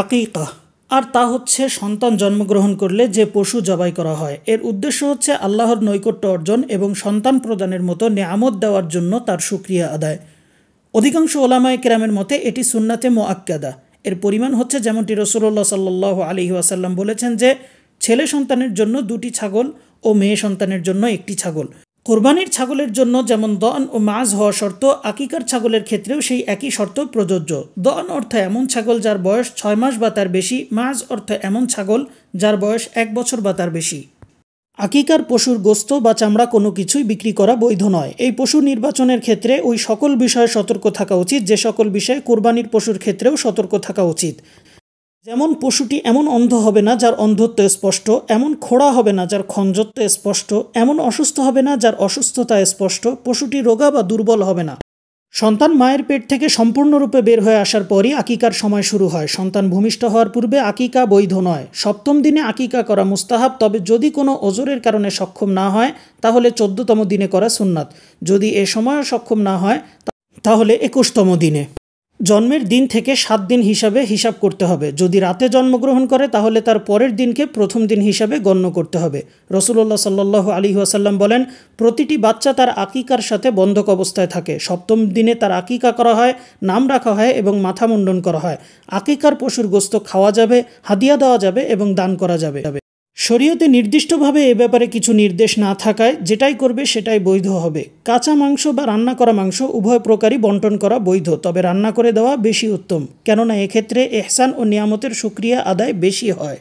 আকিকা আর তা হচ্ছে সন্তান জন্মগ্রহণ করলে যে পশু জবাই করা হয় এর উদ্দেশ্য হচ্ছে আল্লাহর নৈকট্য অর্জন এবং সন্তান প্রদানের মতো নেয়ামত দেওয়ার জন্য তার সুক্রিয়া আদায় অধিকাংশ ওলামায় কেরামের মতে এটি সুন্নাতে আক্কাদা এর পরিমাণ হচ্ছে যেমনটি রসুল্লাহ সাল্লাহ আলহি ওয়াসাল্লাম বলেছেন যে ছেলে সন্তানের জন্য দুটি ছাগল ও মেয়ে সন্তানের জন্য একটি ছাগল কোরবানির ছাগলের জন্য যেমন দন ও মাছ হওয়া শর্ত আকিকার ছাগলের ক্ষেত্রেও সেই একই শর্ত প্রযোজ্য দন অর্থ এমন ছাগল যার বয়স ছয় মাস বা তার বেশি মাছ অর্থ এমন ছাগল যার বয়স এক বছর বা তার বেশি আকিকার পশুর গোস্ত বা চামড়া কোনো কিছুই বিক্রি করা বৈধ নয় এই পশু নির্বাচনের ক্ষেত্রে ওই সকল বিষয়ে সতর্ক থাকা উচিত যে সকল বিষয়ে কোরবানির পশুর ক্ষেত্রেও সতর্ক থাকা উচিত যেমন পশুটি এমন অন্ধ হবে না যার অন্ধত্ব স্পষ্ট এমন খোড়া হবে না যার খঞ্জত্ব স্পষ্ট এমন অসুস্থ হবে না যার অসুস্থতা স্পষ্ট পশুটি রোগা বা দুর্বল হবে না সন্তান মায়ের পেট থেকে সম্পূর্ণরূপে বের হয়ে আসার পরই আকিকার সময় শুরু হয় সন্তান ভূমিষ্ঠ হওয়ার পূর্বে আকিকা বৈধ নয় সপ্তম দিনে আকিকা করা মুস্তাহাব তবে যদি কোনো ওজোরের কারণে সক্ষম না হয় তাহলে চোদ্দতম দিনে করা সুন্নাত যদি এ সময়ও সক্ষম না হয় তাহলে একুশতম দিনে জন্মের দিন থেকে সাত দিন হিসাবে হিসাব করতে হবে যদি রাতে জন্মগ্রহণ করে তাহলে তার পরের দিনকে প্রথম দিন হিসাবে গণ্য করতে হবে রসুল্লাহ সাল্লাহ আলী আসাল্লাম বলেন প্রতিটি বাচ্চা তার আকিকার সাথে বন্ধক অবস্থায় থাকে সপ্তম দিনে তার আকিকা করা হয় নাম রাখা হয় এবং মাথা মুন্ডন করা হয় আকিকার পশুর গোস্ত খাওয়া যাবে হাদিয়া দেওয়া যাবে এবং দান করা যাবে শরীয়তে নির্দিষ্টভাবে এ ব্যাপারে কিছু নির্দেশ না থাকায় যেটাই করবে সেটাই বৈধ হবে কাঁচা মাংস বা রান্না করা মাংস উভয় প্রকারই বন্টন করা বৈধ তবে রান্না করে দেওয়া বেশি উত্তম কেননা এক্ষেত্রে এহসান ও নিয়ামতের সুক্রিয়া আদায় বেশি হয়